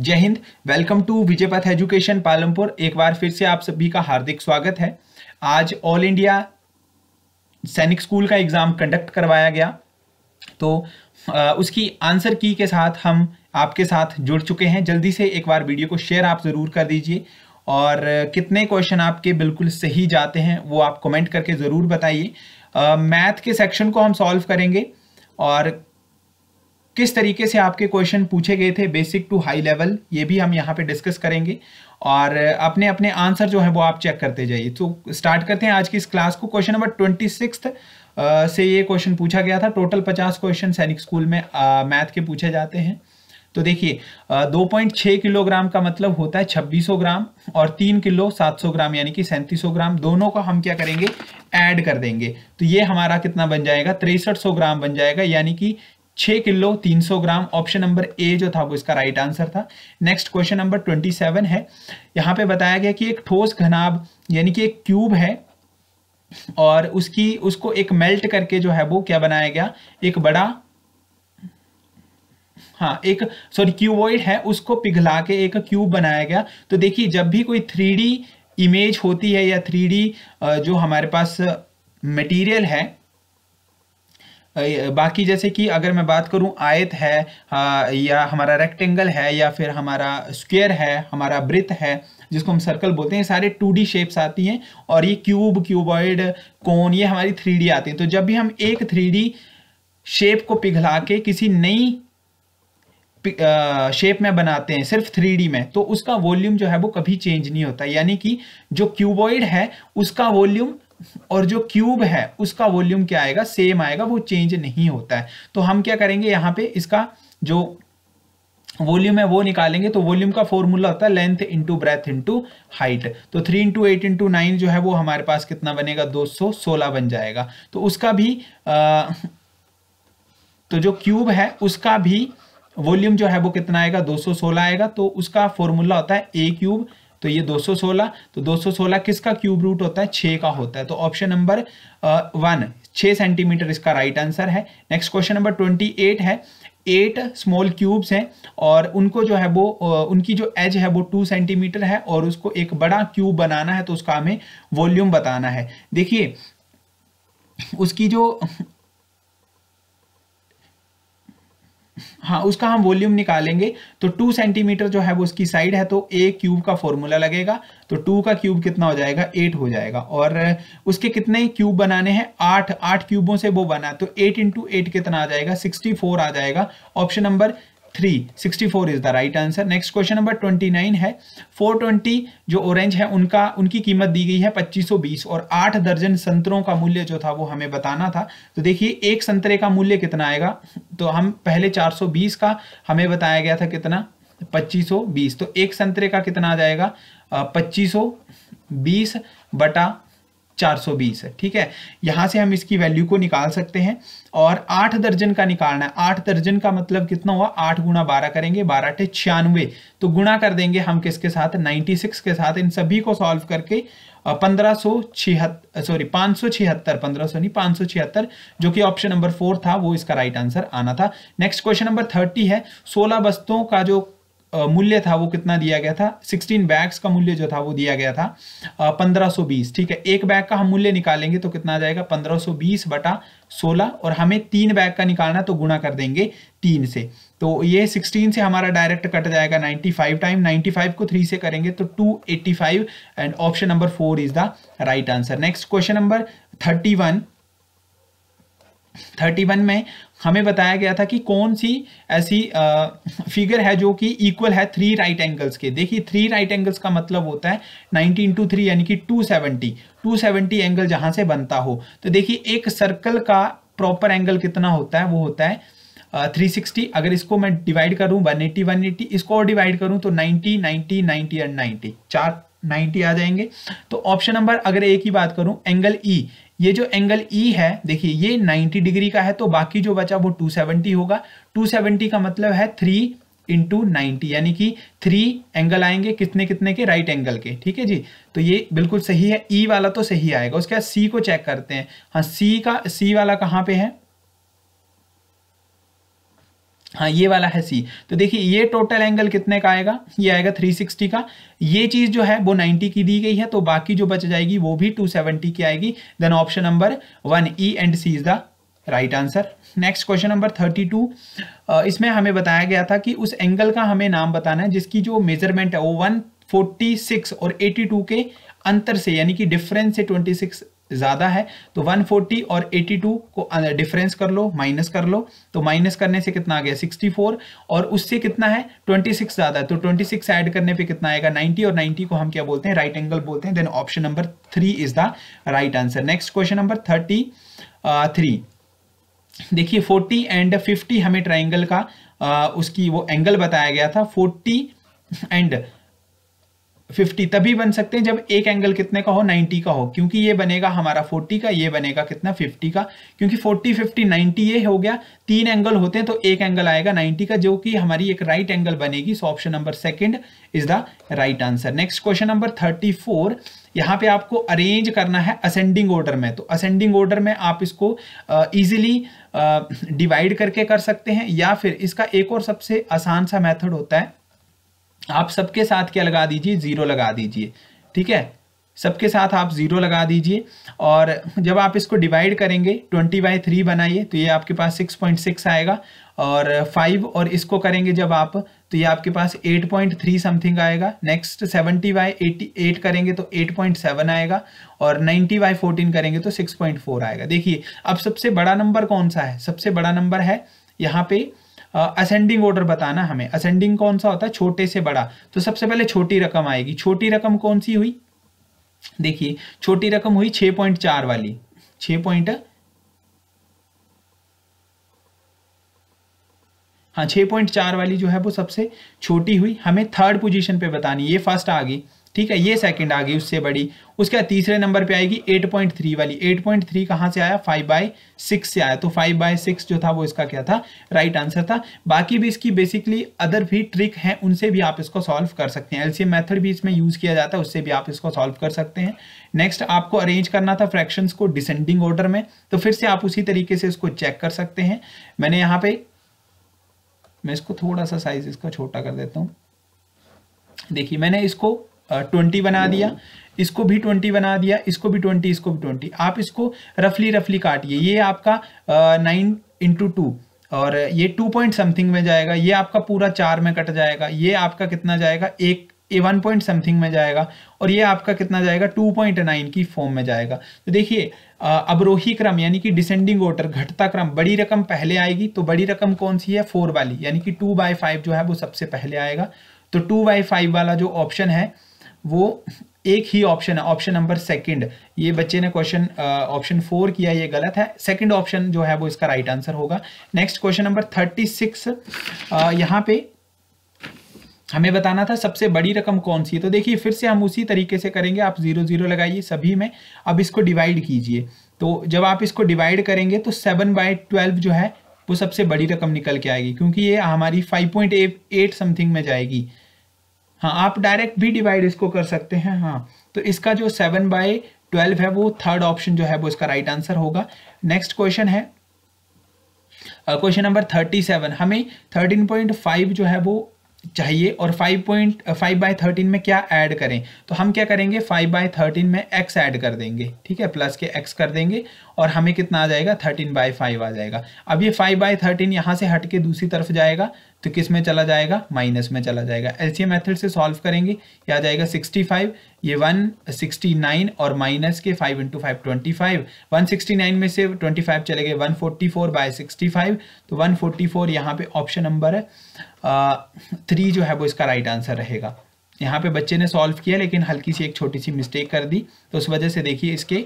जय Hind welcome to Vijaypath education Palampur एक बार फिर से आप सभी का हार्दिक स्वागत है आज ऑल इंडिया सैनिक स्कूल का एग्ज़ाम कंडक्ट करवाया गया तो आ, उसकी आंसर की के साथ हम आपके साथ जुड़ चुके हैं जल्दी से एक बार वीडियो को शेयर आप ज़रूर कर दीजिए और कितने क्वेश्चन आपके बिल्कुल सही जाते हैं वो आप कमेंट करके ज़रूर बताइए मैथ के सेक्शन को हम सॉल्व करेंगे और किस तरीके से आपके क्वेश्चन पूछे गए थे बेसिक टू हाई लेवल ये भी हम यहाँ पे डिस्कस करेंगे और अपने अपने आंसर जो है वो आप चेक करते जाइए तो स्टार्ट करते हैं आज की इस क्लास को क्वेश्चन नंबर ट्वेंटी सिक्स से ये क्वेश्चन पूछा गया था टोटल पचास क्वेश्चन सैनिक स्कूल में मैथ के पूछे जाते हैं तो देखिए दो पॉइंट छः किलोग्राम का मतलब होता है छब्बीस सौ ग्राम और तीन किलो सात सौ ग्राम यानी कि सैंतीस सौ ग्राम दोनों को हम क्या करेंगे ऐड कर देंगे तो ये हमारा कितना बन जाएगा तिरसठ सौ ग्राम बन जाएगा यानी कि छह किलो तीन सौ ग्राम ऑप्शन नंबर ए जो था वो इसका राइट आंसर था next question number twenty seven है यहां पे बताया गया कि एक ठोस घनाब यानी कि एक क्यूब है और उसकी उसको एक मेल्ट करके जो है वो क्या बनाया गया एक बड़ा हाँ एक सॉरी क्यूबॉइड है उसको पिघला के एक क्यूब बनाया गया तो देखिए जब भी कोई थ्री इमेज होती है या थ्री जो हमारे पास मटीरियल है बाकी जैसे कि अगर मैं बात करूं आयत है या हमारा रेक्टेंगल है या फिर हमारा स्क्वायर है हमारा ब्रिथ है जिसको हम सर्कल बोलते हैं सारे टू डी शेप्स आती हैं और ये क्यूब क्यूबॉइड कोन ये हमारी थ्री आती है तो जब भी हम एक थ्री शेप को पिघला के किसी नई शेप में बनाते हैं सिर्फ थ्री में तो उसका वॉल्यूम जो है वो कभी चेंज नहीं होता यानी कि जो क्यूबॉइड है उसका वॉल्यूम और जो क्यूब है उसका वॉल्यूम क्या आएगा सेम आएगा वो चेंज नहीं होता है तो हम क्या करेंगे यहाँ पे इसका जो वॉल्यूम है वो निकालेंगे तो वॉल्यूम का फॉर्मूला होता है length into breadth into height तो three into eight into nine जो है वो हमारे पास कितना बनेगा दो सौ सोलह बन जाएगा तो उसका भी आ, तो जो क्यूब है उसका भी वॉल्यूम जो है वो कितना आएगा 216 आएगा तो उसका फॉर्मूला होता है ए क्यूब तो ये 216 तो 216 किसका क्यूब रूट होता है छ का होता है तो ऑप्शन नंबर वन छः सेंटीमीटर इसका राइट आंसर है next question number twenty eight है एट स्मॉल क्यूब्स हैं और उनको जो है वो उनकी जो एज है वो टू सेंटीमीटर है और उसको एक बड़ा क्यूब बनाना है तो उसका हमें वॉल्यूम बताना है देखिए उसकी जो हाँ उसका हम वॉल्यूम निकालेंगे तो टू सेंटीमीटर जो है वो उसकी साइड है तो ए क्यूब का फॉर्मूला लगेगा तो टू का क्यूब कितना हो जाएगा एट हो जाएगा और उसके कितने क्यूब बनाने हैं आठ आठ क्यूबों से वो बना तो एट इंटू एट कितना आ जाएगा सिक्सटी फोर आ जाएगा option number three sixty four is the right answer next question number twenty nine है फोर ट्वेंटी जो ऑरेंज है उनका उनकी कीमत दी गई है पच्चीस सौ बीस और आठ दर्जन संतरों का मूल्य जो था वो हमें बताना था तो देखिए एक संतरे का मूल्य कितना आएगा तो हम पहले चार सौ बीस का हमें बताया गया था कितना पच्चीस सौ बीस तो एक संतरे का कितना आ जाएगा पच्चीस सौ बीस बटा 420 है ठीक है यहाँ से हम इसकी वैल्यू को निकाल सकते हैं और आठ दर्जन का निकालना है आठ दर्जन का मतलब कितना हुआ आठ गुणा बारह करेंगे बारह अठे छियानवे तो गुणा कर देंगे हम किसके साथ 96 के साथ इन सभी को सॉल्व करके पंद्रह सौ छिहत्तर सॉरी पाँच सौ छिहत्तर पंद्रह सौ नहीं पाँच सौ छिहत्तर जो कि ऑप्शन नंबर फोर था वो इसका राइट आंसर आना था नेक्स्ट क्वेश्चन नंबर थर्टी है सोलह वस्तुओं का जो मूल्य था वो कितना दिया गया था 16 बैग्स का मूल्य जो था वो दिया गया था 1520 ठीक है एक बैग का हम मूल्य निकालेंगे तो कितना आ जाएगा 1520 बटा 16 और हमें तीन बैग का निकालना तो गुणा कर देंगे तीन से तो ये 16 से हमारा डायरेक्ट कट जाएगा 95 टाइम 95 को थ्री से करेंगे तो 285 and option number four is the right answer next question number thirty thirty one में हमें बताया गया था कि कौन सी ऐसी फिगर है जो कि इक्वल है थ्री राइट एंगल्स के देखिए थ्री राइट एंगल्स का मतलब होता है नाइनटीन इंटू थ्री यानी कि two seventy two seventy angle जहां से बनता हो तो देखिए एक सर्कल का प्रॉपर एंगल कितना होता है वो होता है थ्री uh, सिक्सटी अगर इसको मैं डिवाइड करूं वन एटी वन एटी इसको और डिवाइड करूं तो ninety ninety ninety and ninety चार नाइन्टी आ जाएंगे तो ऑप्शन नंबर अगर ए की बात करूं एंगल ई e, ये जो एंगल ई e है देखिए ये 90 डिग्री का है तो बाकी जो बचा वो 270 होगा 270 का मतलब है थ्री इंटू नाइनटी यानी कि थ्री एंगल आएंगे कितने कितने के राइट एंगल के ठीक है जी तो ये बिल्कुल सही है ई e वाला तो सही आएगा उसके बाद सी को चेक करते हैं हाँ सी का सी वाला कहाँ पे है हाँ ये वाला है सी तो देखिए ये टोटल एंगल कितने का आएगा ये आएगा 360 का ये चीज़ जो है वो 90 की दी गई है तो बाकी जो बच जाएगी वो भी 270 की आएगी then option number one E and C is the right answer next question number thirty two इसमें हमें बताया गया था कि उस एंगल का हमें नाम बताना है जिसकी जो मेजरमेंट है वो वन फोर्टी सिक्स और एटी टू के अंतर से यानी कि डिफरेंस से ट्वेंटी सिक्स ज़्यादा है तो 140 और 82 को डिफरेंस कर लो माइनस कर लो तो माइनस करने से कितना आ गया 64 और उससे कितना है 26 ज़्यादा है तो 26 ऐड करने पे कितना आएगा 90 और 90 को हम क्या बोलते हैं राइट एंगल बोलते हैं then option number three is the right answer next question number thirty three देखिए 40 एंड 50 हमें ट्राइंगल का आ, उसकी वो एंगल बताया गया था 40 एंड फिफ्टी तभी बन सकते हैं जब एक एंगल कितने का हो नाइन्टी का हो क्योंकि ये बनेगा हमारा फोर्टी का ये बनेगा कितना फिफ्टी का क्योंकि फोर्टी फिफ्टी नाइनटी ये हो गया तीन एंगल होते हैं तो एक एंगल आएगा नाइन्टी का जो कि हमारी एक राइट right एंगल बनेगी so option number second is the right answer next question number thirty four यहाँ पे आपको अरेंज करना है असेंडिंग ऑर्डर में तो असेंडिंग ऑर्डर में आप इसको ईजिली डिवाइड करके कर सकते हैं या फिर इसका एक और सबसे आसान सा मेथड होता है आप सबके साथ क्या लगा दीजिए ज़ीरो लगा दीजिए ठीक है सबके साथ आप ज़ीरो लगा दीजिए और जब आप इसको डिवाइड करेंगे ट्वेंटी बाई थ्री बनाइए तो ये आपके पास सिक्स पॉइंट सिक्स आएगा और फाइव और इसको करेंगे जब आप तो ये आपके पास एट पॉइंट थ्री समथिंग आएगा next seventy by eighty eight करेंगे तो एट पॉइंट सेवन आएगा और नाइन्टी बाई फोर्टीन करेंगे तो सिक्स पॉइंट फोर आएगा देखिए अब सबसे बड़ा नंबर कौन सा है सबसे बड़ा नंबर है यहाँ पे असेंडिंग ऑर्डर बताना हमें असेंडिंग कौन सा होता है छोटे से बड़ा तो सबसे पहले छोटी रकम आएगी छोटी रकम कौन सी हुई देखिए छोटी रकम हुई छः पॉइंट चार वाली छः पॉइंट हाँ छह पॉइंट चार वाली जो है वो सबसे छोटी हुई हमें थर्ड पोजीशन पे बतानी ये फर्स्ट आ गई ठीक है ये सेकंड आ गई उससे बड़ी उसके बाद तीसरे नंबर पे आएगी 8.3 वाली 8.3 पॉइंट कहाँ से आया 5 बाय सिक्स से आया तो 5 बाय सिक्स जो था वो इसका क्या था राइट right आंसर था बाकी भी इसकी बेसिकली अदर भी ट्रिक है उनसे भी आप इसको सॉल्व कर सकते हैं एलसीएम मेथड भी इसमें यूज किया जाता है उससे भी आप इसको सॉल्व कर सकते हैं नेक्स्ट आपको अरेंज करना था फ्रैक्शन को डिसेंडिंग ऑर्डर में तो फिर से आप उसी तरीके से इसको चेक कर सकते हैं मैंने यहाँ पे मैं इसको थोड़ा सा साइज इसका छोटा कर देता हूँ देखिए मैंने इसको ट्वेंटी बना दिया इसको भी ट्वेंटी बना दिया इसको भी ट्वेंटी इसको भी ट्वेंटी आप इसको रफली रफली काटिए ये आपका नाइन इंटू टू और ये टू पॉइंट समथिंग में जाएगा ये आपका पूरा चार में कट जाएगा ये आपका कितना जाएगा एक ए वन पॉइंट समथिंग में जाएगा और ये आपका कितना जाएगा टू पॉइंट नाइन की फॉर्म में जाएगा तो देखिए अवरोही क्रम यानी कि डिसेंडिंग ऑर्डर घटता क्रम बड़ी रकम पहले आएगी तो बड़ी रकम कौन सी है फोर वाली यानी कि टू बाई फाइव जो है वो सबसे पहले आएगा तो टू बाई फाइव वाला जो ऑप्शन है वो एक ही ऑप्शन है ऑप्शन नंबर सेकंड ये बच्चे ने क्वेश्चन ऑप्शन फोर किया ये गलत है सेकंड ऑप्शन जो है वो इसका राइट right आंसर होगा next question number thirty six यहाँ पे हमें बताना था सबसे बड़ी रकम कौन सी है तो देखिए फिर से हम उसी तरीके से करेंगे आप जीरो जीरो लगाइए सभी में अब इसको डिवाइड कीजिए तो जब आप इसको डिवाइड करेंगे तो सेवन बाई ट्वेल्व जो है वो सबसे बड़ी रकम निकल के आएगी क्योंकि ये हमारी फाइव पॉइंट एट समथिंग में जाएगी हाँ आप डायरेक्ट भी डिवाइड इसको कर सकते हैं हाँ तो इसका जो सेवन बाय ट्वेल्व है वो थर्ड ऑप्शन जो है वो इसका राइट आंसर होगा नेक्स्ट क्वेश्चन है क्वेश्चन नंबर थर्टी सेवन हमें थर्टीन पॉइंट फाइव जो है वो चाहिए और five point five by thirteen में क्या ऐड करें तो हम क्या करेंगे 5 बाई थर्टीन में x ऐड कर देंगे ठीक है प्लस के x कर देंगे और हमें कितना आ जाएगा 13 बाई फाइव आ जाएगा अब ये 5 बाई थर्टीन यहाँ से हट के दूसरी तरफ जाएगा तो किस में चला जाएगा माइनस में चला जाएगा एलसीएम मेथड से सॉल्व करेंगे ये आ जाएगा 65 ये 169 और माइनस के 5 into five twenty five one में से 25 चले गए one forty four by sixty तो 144 फोर्टी यहाँ पे ऑप्शन नंबर है थ्री जो है वो इसका राइट आंसर रहेगा यहाँ पे बच्चे ने सॉल्व किया लेकिन हल्की सी एक छोटी सी मिस्टेक कर दी तो उस वजह से देखिए इसके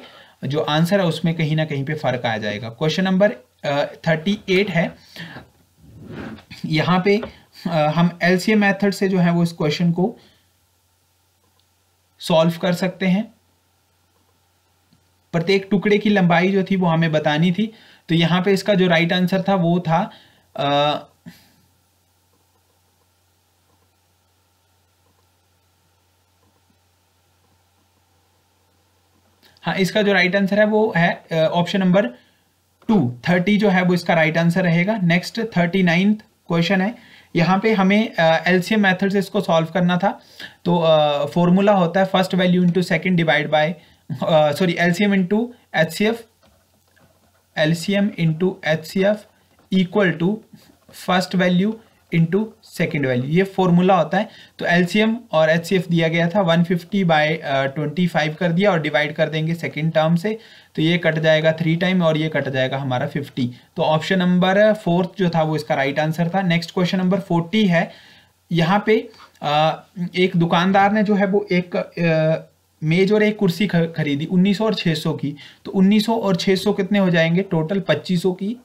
जो आंसर है उसमें कहीं ना कहीं पे फर्क आ जाएगा क्वेश्चन नंबर थर्टी एट है यहाँ पे आ, हम एलसीएम मेथड से जो है वो इस क्वेश्चन को सॉल्व कर सकते हैं प्रत्येक टुकड़े की लंबाई जो थी वो हमें बतानी थी तो यहाँ पे इसका जो राइट आंसर था वो था हाँ इसका जो राइट आंसर है वो है ऑप्शन नंबर टू थर्टी जो है वो इसका राइट आंसर रहेगा नेक्स्ट थर्टी नाइन्थ क्वेश्चन है यहाँ पे हमें एलसीएम मेथड से इसको सॉल्व करना था तो फॉर्मूला uh, होता है first value into second divide by sorry LCM into H C F LCM into H C F equal to first value into second value ये फॉर्मूला होता है तो एलसीएम और एच दिया गया था 150 फिफ्टी बाई ट्वेंटी कर दिया और डिवाइड कर देंगे सेकेंड टर्म से तो ये कट जाएगा थ्री टाइम और ये कट जाएगा हमारा 50 तो ऑप्शन नंबर फोर्थ जो था वो इसका राइट right आंसर था नेक्स्ट क्वेश्चन नंबर फोर्टी है यहाँ पे आ, uh, एक दुकानदार ने जो है वो एक आ, uh, मेज और एक कुर्सी खरीदी उन्नीस और छः की तो उन्नीस और छः कितने हो जाएंगे टोटल पच्चीस की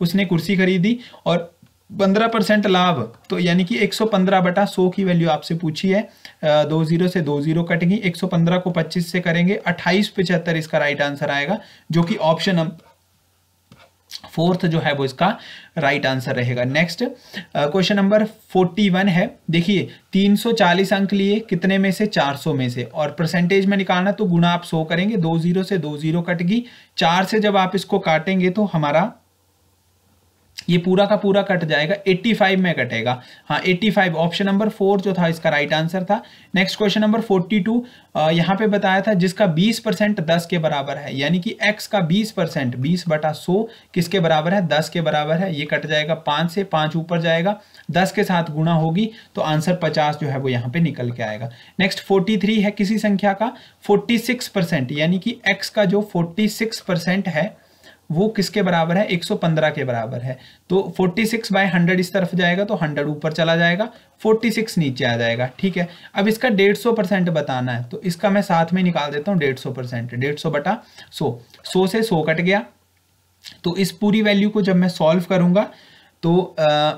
उसने कुर्सी खरीदी और पंद्रह परसेंट लाभ तो यानी कि एक सौ पंद्रह बटा सौ की वैल्यू आपसे पूछी है दो जीरो से दो जीरो कटेगी एक सौ पंद्रह को पच्चीस से करेंगे अट्ठाईस पिछहत्तर इसका राइट आंसर आएगा जो कि ऑप्शन फोर्थ जो है वो इसका राइट आंसर रहेगा next question number forty one है देखिए तीन सौ चालीस अंक लिए कितने में से चार सौ में से और परसेंटेज में निकालना तो गुना आप सो करेंगे दो जीरो से दो जीरो कटगी चार से जब आप इसको काटेंगे तो हमारा ये पूरा का पूरा कट जाएगा 85 में कटेगा हाँ 85 ऑप्शन नंबर फोर जो था इसका राइट आंसर था नेक्स्ट क्वेश्चन नंबर 42 टू यहाँ पे बताया था जिसका 20 परसेंट दस के बराबर है यानी कि x का 20 परसेंट बीस बटा सो किसके बराबर है 10 के बराबर है ये कट जाएगा 5 से 5 ऊपर जाएगा 10 के साथ गुणा होगी तो आंसर 50 जो है वो यहाँ पे निकल के आएगा नेक्स्ट फोर्टी है किसी संख्या का फोर्टी परसेंट यानी कि एक्स का जो फोर्टी परसेंट है वो किसके बराबर है 115 के बराबर है तो 46 सिक्स बाय हंड्रेड इस तरफ जाएगा तो 100 ऊपर चला जाएगा 46 नीचे आ जाएगा ठीक है अब इसका 150 परसेंट बताना है तो इसका मैं साथ में निकाल देता हूँ 150 परसेंट डेढ़ बटा सौ सौ से सौ कट गया तो इस पूरी वैल्यू को जब मैं सॉल्व करूंगा तो आ,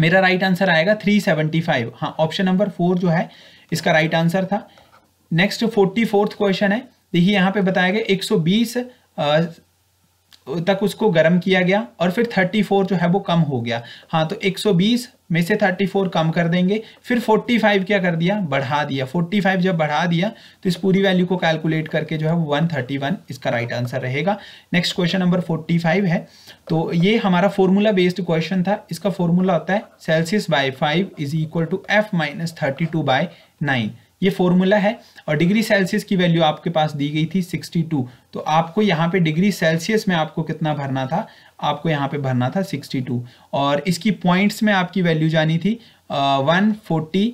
मेरा राइट आंसर आएगा three seventy option number four जो है इसका राइट आंसर था नेक्स्ट फोर्टी क्वेश्चन है देखिए यहाँ पे बताया गया एक तक उसको गर्म किया गया और फिर 34 जो है वो कम हो गया हाँ तो 120 में से 34 कम कर देंगे फिर 45 क्या कर दिया बढ़ा दिया 45 जब बढ़ा दिया तो इस पूरी वैल्यू को कैलकुलेट करके जो है वो 131 इसका राइट आंसर रहेगा नेक्स्ट क्वेश्चन नंबर 45 है तो ये हमारा फॉर्मूला बेस्ड क्वेश्चन था इसका फॉर्मूला होता है Celsius by five is equal to F minus thirty two by nine ये फॉर्मूला है और डिग्री सेल्सियस की वैल्यू आपके पास दी गई थी 62 तो आपको यहाँ पे डिग्री सेल्सियस में आपको कितना भरना था आपको यहाँ पे भरना था 62 और इसकी पॉइंट्स में आपकी वैल्यू जानी थी one forty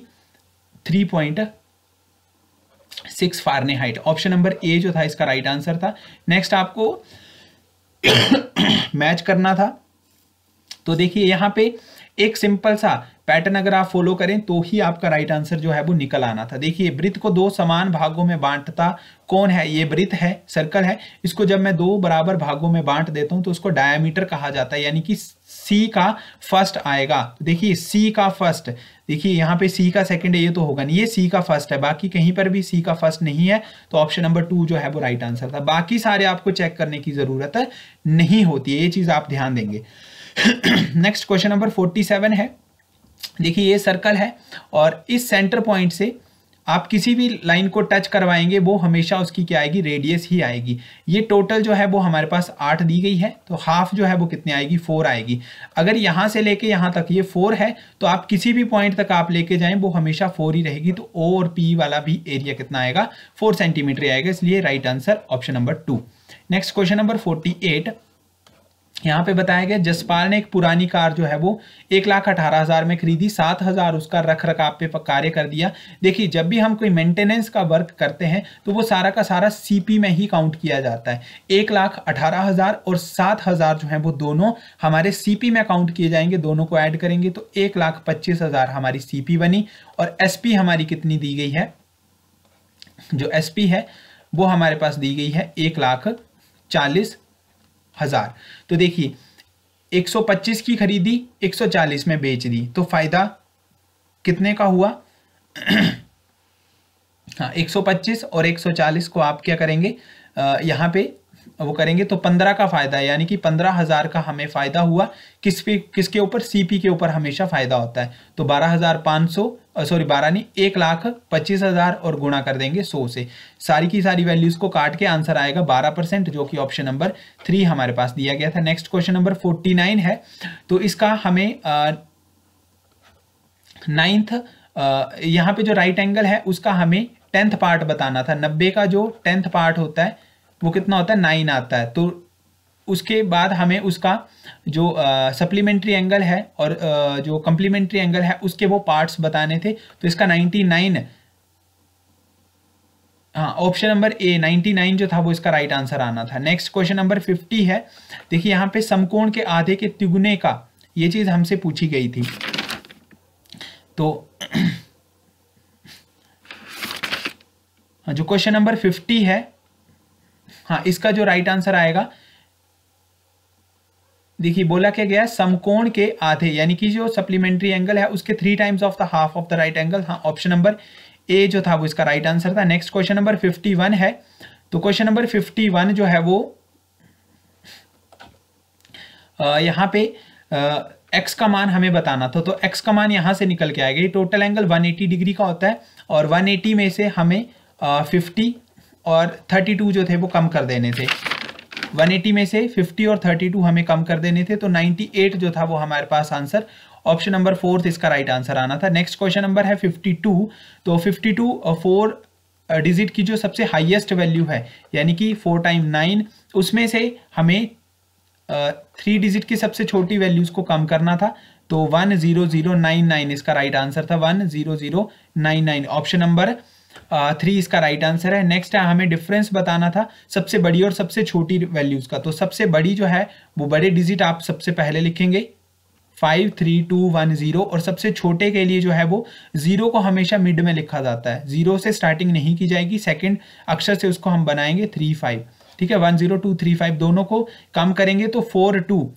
three point six Fahrenheit option number A जो था इसका राइट right आंसर था नेक्स्ट आपको मैच करना था तो देखिए यहाँ पे एक सिंपल सा पैटर्न अगर आप फॉलो करें तो ही आपका राइट आंसर जो है वो निकल आना था देखिए वृत्त को दो समान भागों में बांटता कौन है ये वृत्त है सर्कल है इसको जब मैं दो बराबर भागों में बांट देता हूं तो उसको डायमीटर कहा जाता है यानी कि सी का फर्स्ट आएगा देखिए सी का फर्स्ट देखिए यहाँ पे सी का सेकंड है ये तो होगा नहीं ये सी का फर्स्ट है बाकी कहीं पर भी सी का फर्स्ट नहीं है तो ऑप्शन नंबर टू जो है वो राइट आंसर था बाकी सारे आपको चेक करने की जरूरत नहीं होती है ये चीज आप ध्यान देंगे next question number forty seven है देखिए ये सर्कल है और इस सेंटर पॉइंट से आप किसी भी लाइन को टच करवाएंगे वो हमेशा उसकी क्या आएगी रेडियस ही आएगी ये टोटल जो है वो हमारे पास आठ दी गई है तो हाफ जो है वो कितनी आएगी फोर आएगी अगर यहाँ से लेके यहाँ तक ये फोर है तो आप किसी भी पॉइंट तक आप लेके जाएं वो हमेशा फोर ही रहेगी तो ओ और पी वाला भी एरिया कितना आएगा फोर सेंटीमीटर आएगा इसलिए right answer option number two next question number forty eight यहाँ पे बताया गया जसपाल ने एक पुरानी कार जो है वो एक लाख अठारह हजार में खरीदी सात हजार उसका रख रखाव पे कार्य कर दिया देखिए जब भी हम कोई मेंटेनेंस का वर्क करते हैं तो वो सारा का सारा सीपी में ही काउंट किया जाता है एक लाख अठारह हजार और सात हजार जो है वो दोनों हमारे सीपी में काउंट किए जाएंगे दोनों को ऐड करेंगे तो एक लाख पच्चीस हजार हमारी सीपी बनी और एसपी हमारी कितनी दी गई है जो एसपी है वो हमारे पास दी गई है एक लाख चालीस हजार तो देखिए 125 की खरीदी 140 में बेच दी तो फायदा कितने का हुआ हाँ 125 और 140 को आप क्या करेंगे यहां पे वो करेंगे तो 15 का फायदा यानी कि पंद्रह हजार का हमें फायदा हुआ किस पे किसके ऊपर सीपी के ऊपर हमेशा फायदा होता है तो बारह हजार पांच सौ सॉरी बारह नहीं एक लाख पच्चीस हजार और गुणा कर देंगे सौ से सारी की सारी वैल्यूज को काट के आंसर आएगा बारह परसेंट जो कि ऑप्शन नंबर थ्री हमारे पास दिया गया था next question number forty nine है तो इसका हमें नाइन्थ यहाँ पे जो राइट एंगल है उसका हमें टेंथ पार्ट बताना था नब्बे का जो टेंथ पार्ट होता है वो कितना होता है नाइन आता है तो उसके बाद हमें उसका जो सप्लीमेंट्री एंगल है और आ, जो कम्प्लीमेंट्री एंगल है उसके वो पार्ट्स बताने थे तो इसका 99 हाँ ऑप्शन नंबर ए 99 जो था वो इसका राइट आंसर आना था नेक्स्ट क्वेश्चन नंबर 50 है देखिए यहाँ पे समकोण के आधे के तिगुने का ये चीज़ हमसे पूछी गई थी तो हाँ, जो क्वेश्चन नंबर 50 है हाँ इसका जो राइट आंसर आएगा देखिए बोला क्या गया समकोण के आधे यानी कि जो सप्लीमेंट्री एंगल है उसके three times of the half of the right angle हाँ ऑप्शन नंबर ए जो था वो इसका राइट आंसर था next question number fifty one है तो क्वेश्चन नंबर फिफ्टी वन जो है वो यहाँ पे एक्स का मान हमें बताना था तो एक्स का मान यहाँ से निकल के आएगा ये टोटल एंगल एटी डिग्री का होता है और एटी में से हमें फिफ्टी और और टू जो थे वो कम कर देने थे 180 में से 50 और 32 हमें कम कर देने थे तो 98 जो था वो हमारे पास आंसर ऑप्शन नंबर फोर्थ इसका राइट right आंसर आना था नेक्स्ट क्वेश्चन नंबर है 52 तो 52 टू फोर डिजिट की जो सबसे हाईएस्ट वैल्यू है यानी कि फोर टाइम नाइन उसमें से हमें थ्री uh, डिजिट की सबसे छोटी वैल्यूज को कम करना था तो one zero zero nine nine इसका राइट right आंसर था one zero zero nine nine option number three इसका राइट आंसर है नेक्स्ट है हमें डिफरेंस बताना था सबसे बड़ी और सबसे छोटी वैल्यूज़ का तो सबसे बड़ी जो है वो बड़े डिजिट आप सबसे पहले लिखेंगे five three two one zero और सबसे छोटे के लिए जो है वो ज़ीरो को हमेशा मिड में लिखा जाता है ज़ीरो से स्टार्टिंग नहीं की जाएगी सेकेंड अक्षर से उसको हम बनाएंगे थ्री फाइव ठीक है one zero two three five दोनों को कम करेंगे तो four two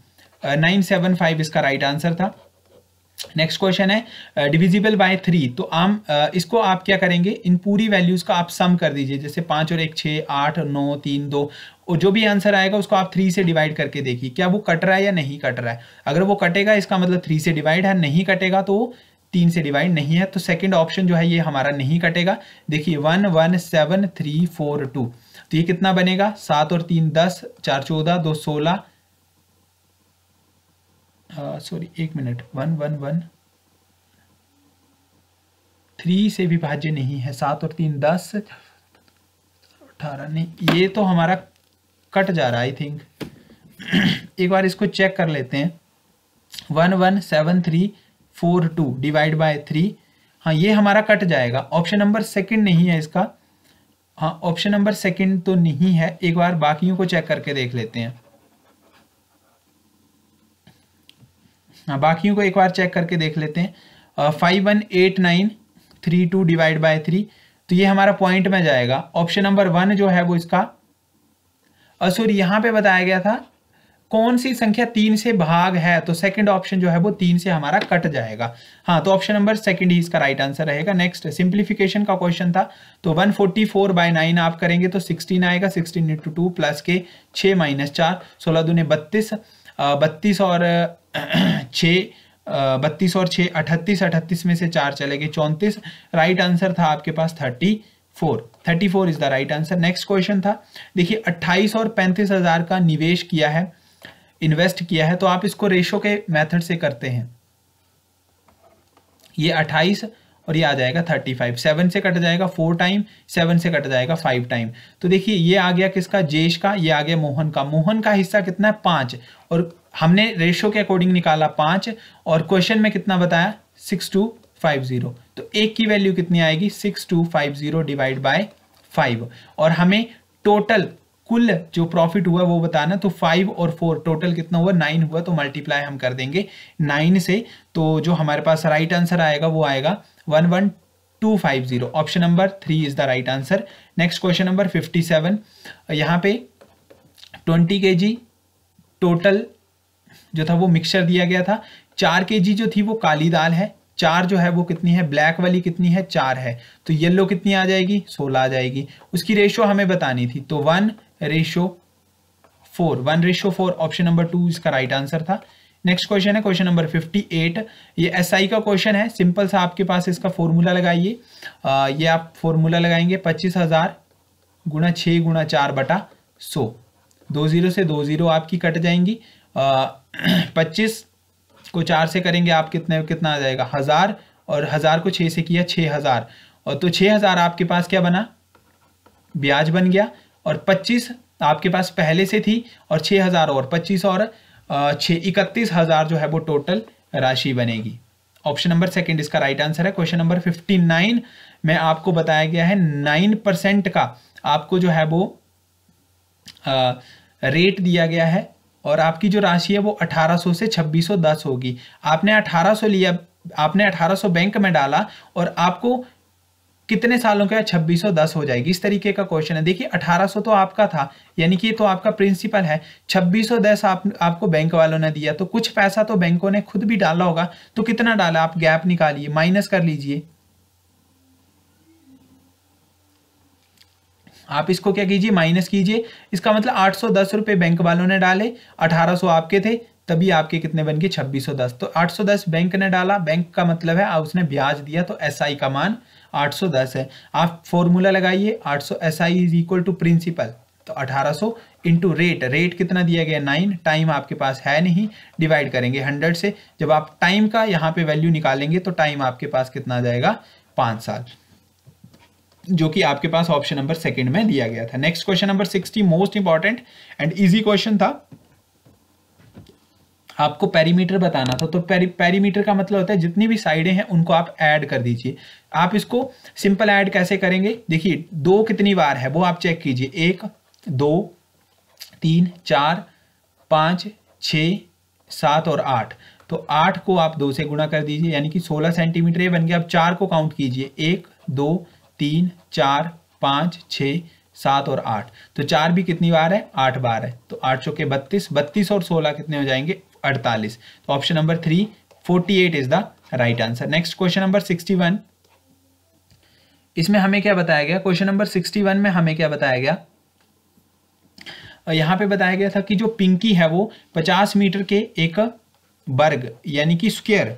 nine seven five इसका राइट आंसर था नेक्स्ट क्वेश्चन है डिविजिबल बाय थ्री तो आम uh, इसको आप क्या करेंगे इन पूरी वैल्यूज़ का आप सम कर दीजिए जैसे पांच और एक छः आठ नौ तीन दो और जो भी आंसर आएगा उसको आप थ्री से डिवाइड करके देखिए क्या वो कट रहा है या नहीं कट रहा है अगर वो कटेगा इसका मतलब थ्री से डिवाइड है नहीं कटेगा तो तीन से डिवाइड नहीं है तो सेकेंड ऑप्शन जो है ये हमारा नहीं कटेगा देखिए one one seven three four two तो ये कितना बनेगा सात और तीन दस चार चौदह दो सोलह सॉरी uh, एक minute one one one three से विभाज्य नहीं है सात और तीन दस अठारह नहीं ये तो हमारा कट जा रहा आई थिंक एक बार इसको चेक कर लेते हैं one one seven three four two divide by three हाँ ये हमारा कट जाएगा ऑप्शन नंबर सेकंड नहीं है इसका हाँ ऑप्शन नंबर सेकंड तो नहीं है एक बार बाकियों को चेक करके देख लेते हैं हाँ बाकियों को एक बार चेक करके देख लेते हैं five one eight nine three two divide by three तो ये हमारा पॉइंट में जाएगा ऑप्शन नंबर वन जो है वो इसका असुर यहाँ पे बताया गया था कौन सी संख्या तीन से भाग है तो सेकंड ऑप्शन जो है वो तीन से हमारा कट जाएगा हाँ तो ऑप्शन नंबर सेकंड ही इसका राइट आंसर रहेगा नेक्स्ट सिंप्लीफिकेशन का क्वेश्चन था तो 144 फोर्टी फोर बाय नाइन आप करेंगे तो 16 आएगा 16 इंटू टू प्लस के 6 माइनस चार सोलह दूने बत्तीस बत्तीस और छः बत्तीस और छः अठतीस अठतीस में से चार चले गए चौंतीस राइट आंसर था आपके पास thirty four thirty four is the right answer next question था देखिए अट्ठाईस और पैंतीस हजार का निवेश किया है इन्वेस्ट किया है तो आप इसको रेशो के मेथड से करते हैं ये अट्ठाईस और ये आ जाएगा थर्टी फाइव सेवन से कट जाएगा फोर टाइम सेवन से कट जाएगा फाइव टाइम तो देखिए ये आ गया किसका जेश का ये आ गया मोहन का मोहन का हिस्सा कितना है पाँच और हमने रेशो के अकॉर्डिंग निकाला पाँच और क्वेश्चन में कितना बताया सिक्स टू फाइव जीरो तो एक की वैल्यू कितनी आएगी six two five zero divide by five और हमें टोटल कुल जो प्रॉफिट हुआ वो बताना तो फाइव और फोर टोटल कितना हुआ नाइन हुआ तो मल्टीप्लाई हम कर देंगे नाइन से तो जो हमारे पास राइट आंसर आएगा वो आएगा one one two five zero option number three is the right answer next question number fifty seven यहाँ पे ट्वेंटी के जी टोटल जो था वो मिक्सचर दिया गया था चार के जी जो थी वो काली दाल है चार जो है वो कितनी है ब्लैक वाली कितनी है चार है तो येलो कितनी आ जाएगी सोलह आ जाएगी उसकी रेशो हमें बतानी थी तो one ratio four one ratio four option number two इसका राइट आंसर था नेक्स्ट क्वेश्चन है क्वेश्चन नंबर 58 ये एसआई SI का क्वेश्चन है सिंपल सा आपके पास इसका फॉर्मूला लगाइए ये आप फॉर्मूला लगाएंगे पच्चीस हज़ार गुणा छ गुणा चार बटा सो दो ज़ीरो से दो ज़ीरो आपकी कट जाएंगी पच्चीस को चार से करेंगे आप कितने कितना आ जाएगा हज़ार और हज़ार को छ से किया छ हज़ार और तो छ हज़ार आपके पास क्या बना ब्याज बन गया और पच्चीस आपके पास पहले से थी और छह हज़ार और पच्चीस और छः इकतीस हज़ार जो है वो टोटल राशि बनेगी ऑप्शन नंबर सेकंड इसका राइट आंसर है क्वेश्चन नंबर फिफ्टी नाइन में आपको बताया गया है नाइन परसेंट का आपको जो है वो आ, रेट दिया गया है और आपकी जो राशि है वो 1800 से दस होगी आपने 1800 लिया आपने 1800 बैंक में डाला और आपको कितने सालों का छब्बीस सौ दस हो जाएगी इस तरीके का क्वेश्चन है देखिए अठारह सौ तो आपका था यानी कि तो आपका प्रिंसिपल है छब्बीस सौ दस आप, आपको बैंक वालों ने दिया तो कुछ पैसा तो बैंकों ने खुद भी डाला होगा तो कितना डाला आप गैप निकालिए माइनस कर लीजिए आप इसको क्या कीजिए माइनस कीजिए इसका मतलब आठ सौ दस बैंक वालों ने डाले अठारह आपके थे तभी आपके कितने बन गए छब्बीस दस तो आठ सौ दस बैंक ने डाला बैंक का मतलब है उसने ब्याज दिया तो एस SI का मान 810 है आप फॉर्मूला लगाइए 800 सौ S I is equal to principal तो 1800 सौ इंटू रेट रेट कितना दिया गया नाइन टाइम आपके पास है नहीं डिवाइड करेंगे हंड्रेड से जब आप टाइम का यहाँ पे वैल्यू निकालेंगे तो टाइम आपके पास कितना आ जाएगा पाँच साल जो कि आपके पास ऑप्शन नंबर सेकंड में दिया गया था next question number sixty most important and easy question था आपको पेरीमीटर बताना था तो पेरीमीटर का मतलब होता है जितनी भी साइडें हैं उनको आप ऐड कर दीजिए आप इसको सिंपल ऐड कैसे करेंगे देखिए दो कितनी बार है वो आप चेक कीजिए एक दो तीन चार पाँच छ सात और आठ तो आठ को आप दो से गुणा कर दीजिए यानी कि सोलह सेंटीमीटर ये बन गया अब चार को काउंट कीजिए एक दो तीन चार पाँच छ सात और आठ तो चार भी कितनी बार है आठ बार है तो आठ चौके बत्तीस बत्तीस और सोलह कितने हो जाएंगे अड़तालीस तो option number three forty eight is the right answer next question number sixty one इसमें हमें क्या बताया गया क्वेश्चन नंबर सिक्सटी वन में हमें क्या बताया गया यहां पे बताया गया था कि जो पिंकी है वो पचास मीटर के एक वर्ग यानी कि स्क्वेयर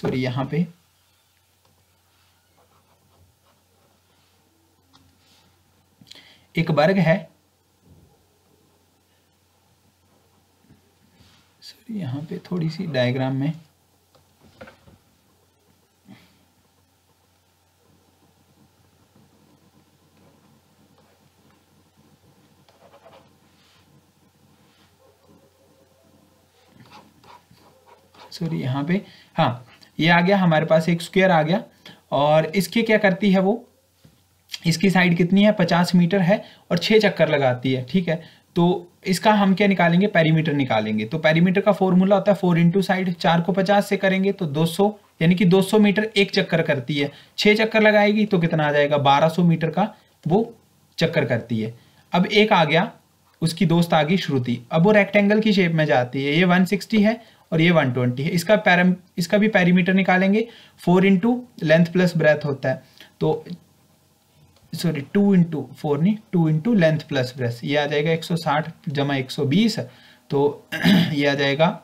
सॉरी यहां पे एक वर्ग है सर यहाँ पे थोड़ी सी डायग्राम में सॉरी यहाँ पे हाँ ये आ गया हमारे पास एक स्क्वायर आ गया और इसके क्या करती है वो इसकी साइड कितनी है पचास मीटर है और छह चक्कर लगाती है ठीक है तो इसका हम क्या निकालेंगे पैरीमीटर निकालेंगे तो पैरीमीटर का फॉर्मूला होता है फोर इंटू साइड चार को पचास से करेंगे तो दो सौ यानी कि 200 मीटर एक चक्कर करती है छह चक्कर लगाएगी तो कितना आ जाएगा 1200 मीटर का वो चक्कर करती है अब एक आ गया उसकी दोस्त आ गई श्रुति अब वो रेक्टेंगल की शेप में जाती है ये 160 है और ये 120 है इसका पैरम इसका भी पैरीमीटर निकालेंगे four into length plus breadth होता है तो सॉरी टू इंटू फोर नहीं two into length plus breadth ये आ जाएगा 160 जमा 120 तो ये आ जाएगा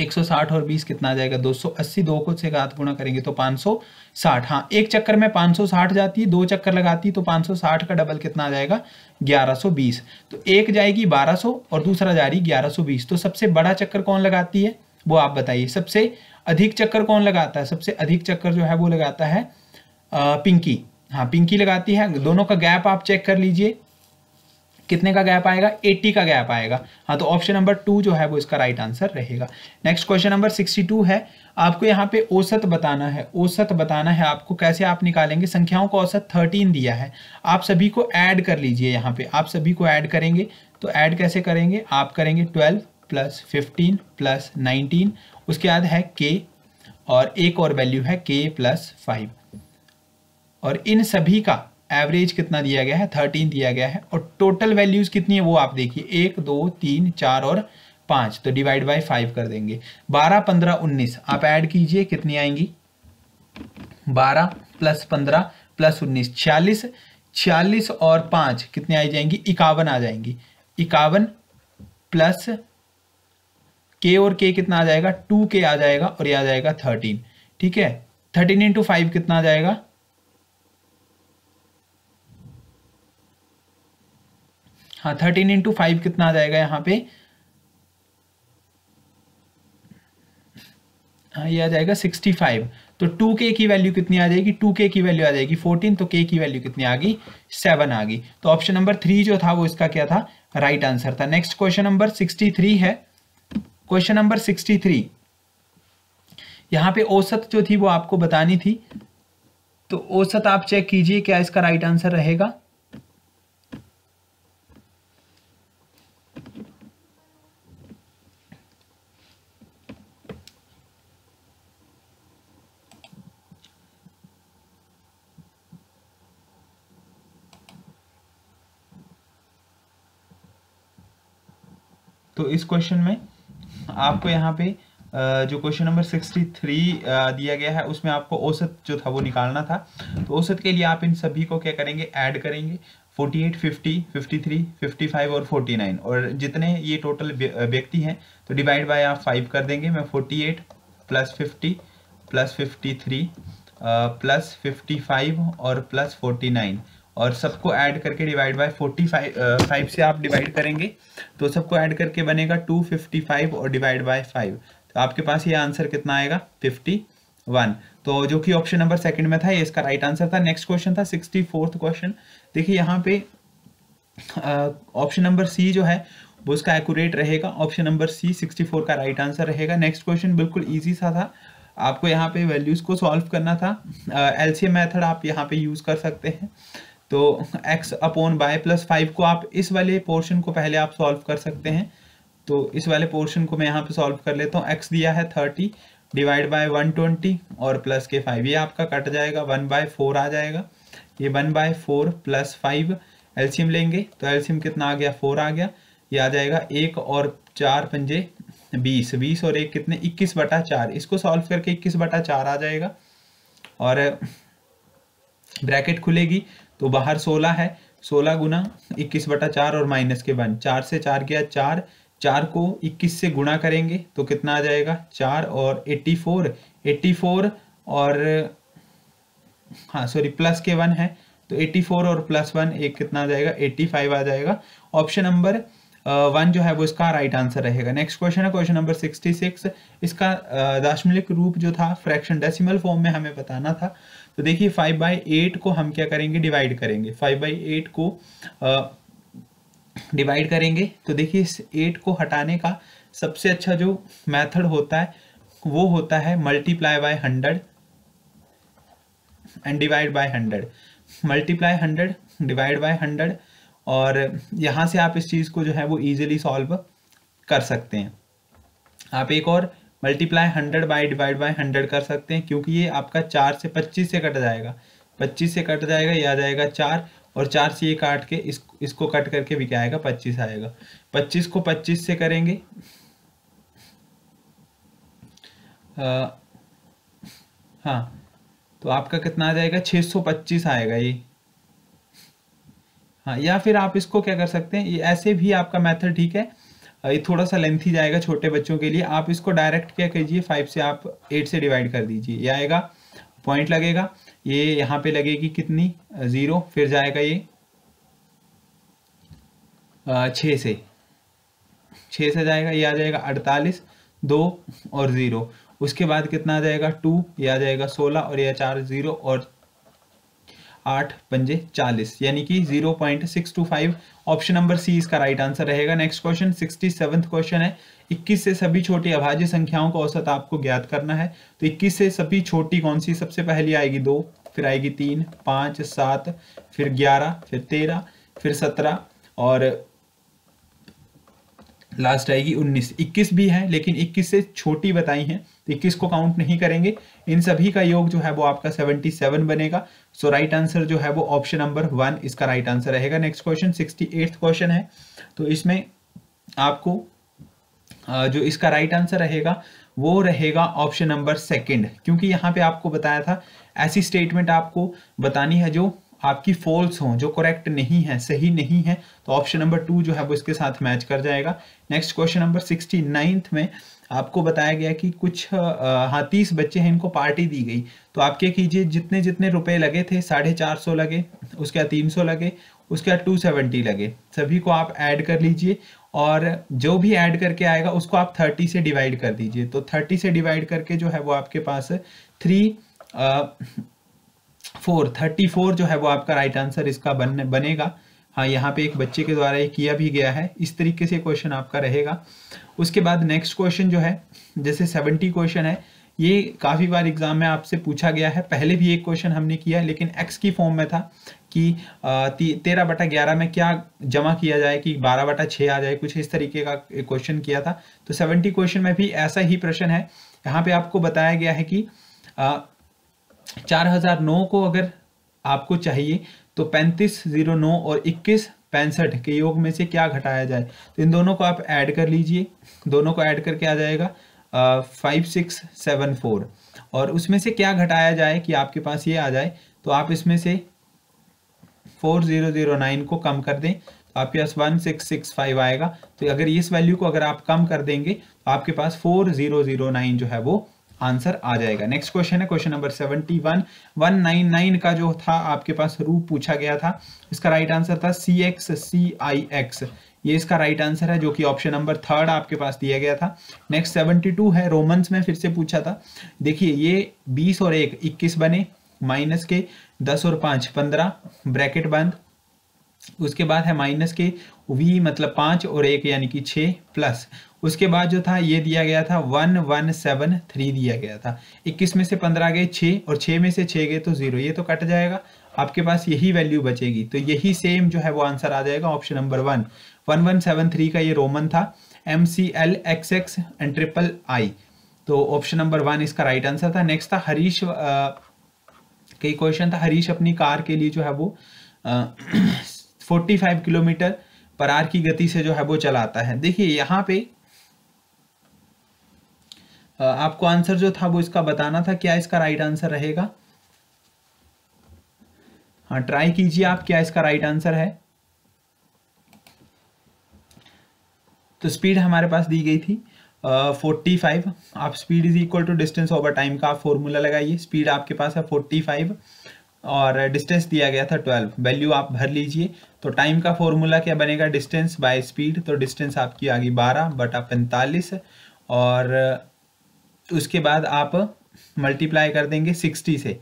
160 और 20 कितना आ जाएगा 280 दो को से घात गुणा करेंगे तो 560 हाँ एक चक्कर में 560 जाती है दो चक्कर लगाती तो 560 का डबल कितना आ जाएगा 1120 तो एक जाएगी 1200 और दूसरा जा रही 1120 तो सबसे बड़ा चक्कर कौन लगाती है वो आप बताइए सबसे अधिक चक्कर कौन लगाता है सबसे अधिक चक्कर जो है वो लगाता है आ, पिंकी हाँ पिंकी लगाती है दोनों का गैप आप चेक कर लीजिए कितने का गैप आएगा 80 का गैप आएगा हाँ तो ऑप्शन नंबर टू जो है वो इसका राइट आंसर रहेगा नेक्स्ट क्वेश्चन नंबर 62 है आपको यहाँ पे औसत बताना है औसत बताना है आपको कैसे आप निकालेंगे संख्याओं का औसत 13 दिया है आप सभी को ऐड कर लीजिए यहाँ पे आप सभी को ऐड करेंगे तो ऐड कैसे करेंगे आप करेंगे twelve plus fifteen plus nineteen उसके बाद है के और एक और वैल्यू है के प्लस फाइव और इन सभी का एवरेज कितना दिया गया है थर्टीन दिया गया है और टोटल वैल्यूज कितनी है वो आप देखिए एक दो तीन चार और पांच तो डिवाइड बाय फाइव कर देंगे बारह पंद्रह उन्नीस आप ऐड कीजिए कितनी आएंगी बारह प्लस पंद्रह प्लस उन्नीस छियालीस छियालीस और पांच कितने आई जाएंगी इक्यावन आ जाएंगी इक्यावन प्लस के और के कितना आ जाएगा टू के आ जाएगा और ये आ जाएगा थर्टीन ठीक है थर्टीन इंटू फाइव कितना आ जाएगा हाँ थर्टीन इंटू फाइव कितना आ जाएगा यहाँ पे हाँ ये आ जाएगा सिक्सटी फाइव तो टू के की वैल्यू कितनी आ जाएगी टू के की वैल्यू आ जाएगी फोर्टीन तो के की वैल्यू कितनी आ गई सेवन आ गई तो ऑप्शन नंबर थ्री जो था वो इसका क्या था राइट right आंसर था next question number sixty three है क्वेश्चन नंबर सिक्सटी थ्री यहाँ पे औसत जो थी वो आपको बतानी थी तो औसत आप चेक कीजिए क्या इसका राइट right आंसर रहेगा तो इस क्वेश्चन में आपको यहाँ पे जो क्वेश्चन नंबर सिक्सटी थ्री दिया गया है उसमें आपको औसत जो था वो निकालना था तो औसत के लिए आप इन सभी को क्या करेंगे ऐड करेंगे 48, 50, 53, 55 और 49 और जितने ये टोटल व्यक्ति हैं तो डिवाइड बाय आप फाइव कर देंगे मैं 48 प्लस 50 प्लस 53 प्लस 55 और प्लस 49 और सबको ऐड करके डिवाइड बाय 45 फाइव से आप डिवाइड करेंगे तो सबको ऐड करके बनेगा 255 और डिवाइड बाय 5 तो आपके पास ये आंसर कितना आएगा 51 तो जो कि ऑप्शन नंबर सेकंड में था ये इसका राइट आंसर था नेक्स्ट क्वेश्चन था सिक्सटी क्वेश्चन देखिए यहाँ पे ऑप्शन नंबर सी जो है वो उसका एक्यूरेट रहेगा ऑप्शन नंबर सी 64 का राइट आंसर रहेगा नेक्स्ट क्वेश्चन बिल्कुल ईजी सा था आपको यहाँ पे वैल्यूज़ को सॉल्व करना था एलसीएम uh, मेथड आप यहाँ पे यूज़ कर सकते हैं तो x upon by plus five को आप इस वाले पोर्शन को पहले आप सॉल्व कर सकते हैं तो इस वाले पोर्शन को मैं यहाँ पे सॉल्व कर लेता हूँ x दिया है thirty divide by one twenty और प्लस के फाइव ये आपका कट जाएगा वन बाय फोर आ जाएगा ये one by four plus five LCM लेंगे तो एल्शियम कितना आ गया फोर आ गया ये आ जाएगा एक और चार पंजे बीस बीस और एक कितने इक्कीस बटा चार इसको सॉल्व करके इक्कीस बटा चार आ जाएगा और ब्रैकेट खुलेगी तो बाहर सोलह है सोलह गुना इक्कीस बटा चार और माइनस के वन चार से चार गया चार चार को इक्कीस से गुणा करेंगे तो कितना आ जाएगा चार और एट्टी फोर एट्टी फोर और हाँ सॉरी प्लस के वन है तो एट्टी फोर और प्लस वन एक कितना आ जाएगा एट्टी फाइव आ जाएगा ऑप्शन नंबर वन जो है वो इसका राइट आंसर रहेगा नेक्स्ट क्वेश्चन है क्वेश्चन नंबर सिक्सटी सिक्स इसका दाशमलिक रूप जो था फ्रैक्शन डेसिमल फॉर्म में हमें बताना था तो देखिए फाइव बाई एट को हम क्या करेंगे डिवाइड करेंगे फाइव बाई एट को डिवाइड करेंगे तो देखिए इस एट को हटाने का सबसे अच्छा जो मेथड होता है वो होता है multiply by hundred and divide by hundred multiply hundred divide by hundred और यहाँ से आप इस चीज़ को जो है वो ईजिली सॉल्व कर सकते हैं आप एक और multiply hundred by divide by hundred कर सकते हैं क्योंकि ये आपका चार से पच्चीस से कट जाएगा पच्चीस से कट जाएगा ये आ जाएगा चार और चार से ये काट के इस इसको कट करके भी क्या आएगा पच्चीस आएगा पच्चीस को पच्चीस से करेंगे आ, हाँ तो आपका कितना आ जाएगा सौ पच्चीस आएगा ये हाँ या फिर आप इसको क्या कर सकते हैं ये ऐसे भी आपका मेथड ठीक है ये थोड़ा सा लेंथी जाएगा छोटे बच्चों के लिए आप इसको डायरेक्ट क्या कीजिए फाइव से आप एट से डिवाइड कर दीजिए ये आएगा पॉइंट लगेगा ये यहाँ पे लगेगी कितनी ज़ीरो फिर जाएगा ये छ से छ से जाएगा ये आ जाएगा अड़तालीस दो और ज़ीरो उसके बाद कितना आ जाएगा टू ये आ जाएगा सोलह और यह चार ज़ीरो और आठ पंजे चालीस यानी कि zero point six two five option number C इसका राइट आंसर रहेगा next question sixty seventh question है इक्कीस से सभी छोटी अभाज्य संख्याओं का औसत आपको ज्ञात करना है तो इक्कीस से सभी छोटी कौन सी सबसे पहली आएगी दो फिर आएगी तीन पाँच सात फिर ग्यारह फिर तेरह फिर सत्रह और लास्ट आएगी उन्नीस इक्कीस भी है लेकिन इक्कीस से छोटी बताई हैं तो इक्कीस को काउंट नहीं करेंगे इन सभी का योग जो है वो आपका सेवेंटी सेवन बनेगा सो राइट आंसर जो है वो ऑप्शन नंबर वन इसका राइट आंसर रहेगा next question sixty eighth question है तो इसमें आपको जो इसका राइट right आंसर रहेगा वो रहेगा ऑप्शन नंबर सेकेंड क्योंकि यहाँ पे आपको बताया था ऐसी स्टेटमेंट आपको बतानी है जो आपकी फॉल्स हो जो करेक्ट नहीं है सही नहीं है तो ऑप्शन नंबर टू जो है वो इसके साथ मैच कर जाएगा next question number sixty ninth में आपको बताया गया कि कुछ हाँ तीस बच्चे हैं इनको पार्टी दी गई तो आप क्या कीजिए जितने जितने रुपए लगे थे साढ़े चार सौ लगे उसके बाद तीन सौ लगे उसके बाद टू सेवेंटी लगे सभी को आप ऐड कर लीजिए और जो भी ऐड करके आएगा उसको आप थर्टी से डिवाइड कर दीजिए तो थर्टी से डिवाइड करके जो है वो आपके पास थ्री फोर थर्टी फोर जो है वो आपका राइट आंसर इसका बन बनेगा हाँ यहाँ पे एक बच्चे के द्वारा ये किया भी गया है इस तरीके से क्वेश्चन आपका रहेगा उसके बाद नेक्स्ट क्वेश्चन जो है जैसे सेवेंटी क्वेश्चन है ये काफ़ी बार एग्जाम में आपसे पूछा गया है पहले भी एक क्वेश्चन हमने किया लेकिन एक्स की फॉर्म में था कि तेरह बटा ग्यारह में क्या जमा किया जाए कि बारह बटा छः आ जाए कुछ इस तरीके का क्वेश्चन किया था तो सेवेंटी क्वेश्चन में भी ऐसा ही प्रश्न है यहाँ पे आपको बताया गया है कि चार हज़ार नौ को अगर आपको चाहिए तो पैंतीस जीरो नौ और इक्कीस पैंसठ के योग में से क्या घटाया जाए तो इन दोनों को आप ऐड कर लीजिए दोनों को ऐड करके आ जाएगा फाइव सिक्स सेवन फोर और उसमें से क्या घटाया जाए कि आपके पास ये आ जाए तो आप इसमें से फोर ज़ीरो ज़ीरो नाइन को कम कर दें तो आपके पास वन सिक्स सिक्स फाइव आएगा तो अगर इस वैल्यू को अगर आप कम कर देंगे तो आपके पास फोर ज़ीरो ज़ीरो नाइन जो है वो आंसर आ जाएगा नेक्स्ट क्वेश्चन है question number seventy one one nine nine का जो था आपके पास रूप पूछा गया था इसका राइट आंसर था सी एक्स सी आई एक्स ये इसका राइट आंसर है जो कि ऑप्शन नंबर थर्ड आपके पास दिया गया था नेक्स्ट सेवेंटी टू है रोमन्स में फिर से पूछा था देखिए ये बीस और एक इक्कीस बने माइनस के दस और पाँच पंद्रह ब्रैकेट बंद उसके बाद है माइनस के वी मतलब पांच और एक यानी कि छ प्लस उसके बाद जो था ये दिया गया था वन वन सेवन थ्री दिया गया था इक्कीस में से पंद्रह गए छः और छः में से छः गए तो जीरो ये तो कट जाएगा आपके पास यही वैल्यू बचेगी तो यही सेम जो है वो आंसर आ जाएगा option number one one one seven three का ये रोमन था M C L X X and triple I तो ऑप्शन नंबर वन इसका राइट आंसर था नेक्स्ट था हरीश कई क्वेश्चन था हरीश अपनी कार के लिए जो है वो forty five kilometre per hour की गति से जो है वो चलाता है देखिए यहाँ पे आपको आंसर जो था वो इसका बताना था क्या इसका राइट आंसर रहेगा हाँ ट्राई कीजिए आप क्या इसका राइट आंसर है तो स्पीड हमारे पास दी गई थी फोर्टी फाइव आप speed is equal to distance over time का आप फॉर्मूला लगाइए स्पीड आपके पास है फोर्टी फाइव और डिस्टेंस दिया गया था ट्वेल्व वैल्यू आप भर लीजिए तो टाइम का फॉर्मूला क्या बनेगा डिस्टेंस बाय स्पीड तो डिस्टेंस आपकी आ गई बारह बटा पैंतालीस और उसके बाद आप मल्टीप्लाई कर देंगे सिक्सटी से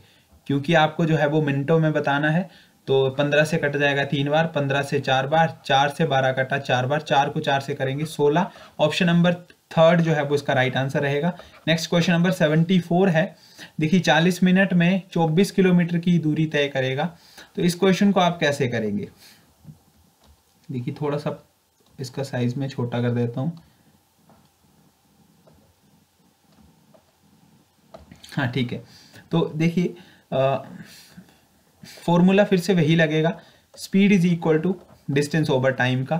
क्योंकि आपको जो है वो मिनटों में बताना है तो पंद्रह से कट जाएगा तीन बार पंद्रह से चार बार चार से बारह कटा चार बार चार को चार से करेंगे सोलह ऑप्शन नंबर थर्ड जो है वो इसका राइट आंसर रहेगा next question number seventy four है देखिए चालीस मिनट में चौबीस किलोमीटर की दूरी तय करेगा तो इस क्वेश्चन को आप कैसे करेंगे देखिए थोड़ा सा इसका साइज में छोटा कर देता हूँ हाँ ठीक है तो देखिए फॉर्मूला फिर से वही लगेगा speed is equal to distance over time का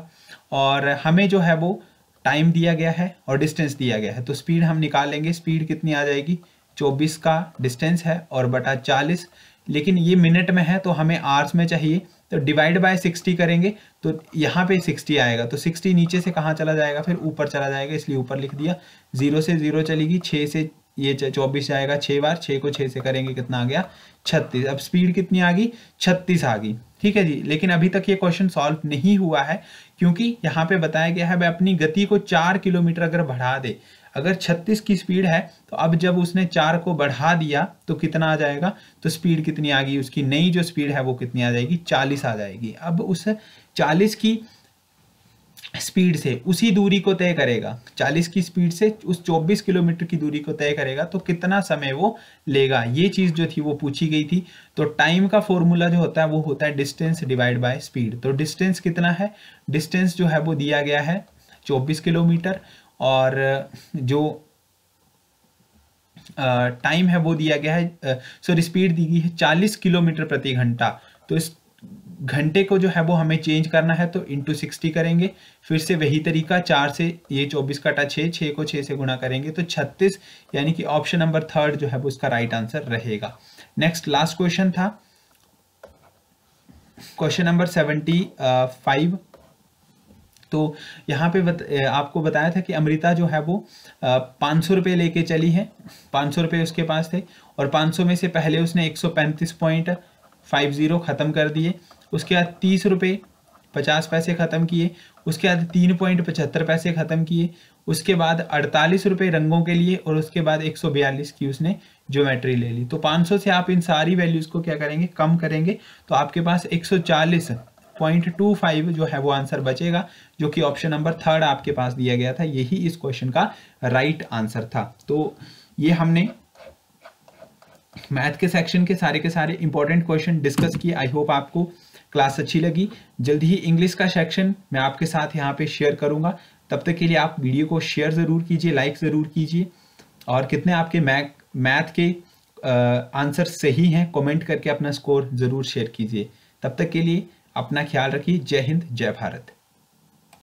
और हमें जो है वो टाइम दिया गया है और डिस्टेंस दिया गया है तो स्पीड हम निकालेंगे स्पीड कितनी आ जाएगी 24 का डिस्टेंस है और बटा 40 लेकिन ये मिनट में है तो हमें आर्स में चाहिए तो डिवाइड बाय 60 करेंगे तो यहाँ पे 60 आएगा तो 60 नीचे से कहाँ चला जाएगा फिर ऊपर चला जाएगा इसलिए ऊपर लिख दिया जीरो से जीरो चलेगी छः से ये चौबीस आएगा छह बार छह को छह से करेंगे कितना आ गया छत्तीस अब स्पीड कितनी आ गई छत्तीस आ गई ठीक है जी लेकिन अभी तक ये क्वेश्चन सॉल्व नहीं हुआ है क्योंकि यहाँ पे बताया गया है वह अपनी गति को चार किलोमीटर अगर बढ़ा दे अगर 36 की स्पीड है तो अब जब उसने चार को बढ़ा दिया तो कितना आ जाएगा तो स्पीड कितनी आ गई उसकी नई जो स्पीड है वो कितनी आ जाएगी 40 आ जाएगी अब उस 40 की स्पीड से उसी दूरी को तय करेगा 40 की स्पीड से उस 24 किलोमीटर की दूरी को तय करेगा तो कितना समय वो लेगा ये चीज़ जो थी वो पूछी गई थी तो टाइम का फॉर्मूला जो होता है वो होता है डिस्टेंस डिवाइड बाय स्पीड तो डिस्टेंस कितना है डिस्टेंस जो है वो दिया गया है चौबीस किलोमीटर और जो टाइम है वो दिया गया है सॉरी स्पीड दी गई है चालीस किलोमीटर प्रति घंटा तो इस घंटे को जो है वो हमें चेंज करना है तो इंटू सिक्सटी करेंगे फिर से वही तरीका चार से ये चौबीस काटा छः छः को छः से गुणा करेंगे तो छत्तीस यानी कि ऑप्शन नंबर थर्ड जो है वो इसका राइट आंसर रहेगा नेक्स्ट लास्ट क्वेश्चन था क्वेश्चन नंबर सेवेंटी फाइव तो यहाँ पे बत, आपको बताया था कि अमृता जो है वो uh, पाँच सौ रुपये लेके चली है पाँच सौ रुपये उसके पास थे और पाँच सौ में से पहले उसने एक सौ पैंतीस पॉइंट फाइव ज़ीरो ख़त्म कर दिए उसके बाद तीस रुपये पचास पैसे ख़त्म किए उसके बाद तीन पॉइंट पचहत्तर पैसे ख़त्म किए उसके बाद अड़तालीस रुपये रंगों के लिए और उसके बाद एक सौ बयालीस की उसने ज्योमेट्री ले ली तो पाँच सौ से आप इन सारी वैल्यूज़ को क्या करेंगे कम करेंगे तो आपके पास एक सौ चालीस पॉइंट टू फाइव जो है वो आंसर बचेगा जो कि ऑप्शन नंबर थर्ड आपके पास दिया गया था यही इस क्वेश्चन का राइट right आंसर था तो ये हमने मैथ के सेक्शन के सारे के सारे इंपॉर्टेंट क्वेश्चन डिस्कस किए आई होप आपको क्लास अच्छी लगी जल्दी ही इंग्लिश का सेक्शन मैं आपके साथ यहाँ पे शेयर करूँगा तब तक के लिए आप वीडियो को शेयर ज़रूर कीजिए लाइक ज़रूर कीजिए और कितने आपके मैथ मैथ के आंसर सही हैं कमेंट करके अपना स्कोर ज़रूर शेयर कीजिए तब तक के लिए अपना ख्याल रखिए जय हिंद जय भारत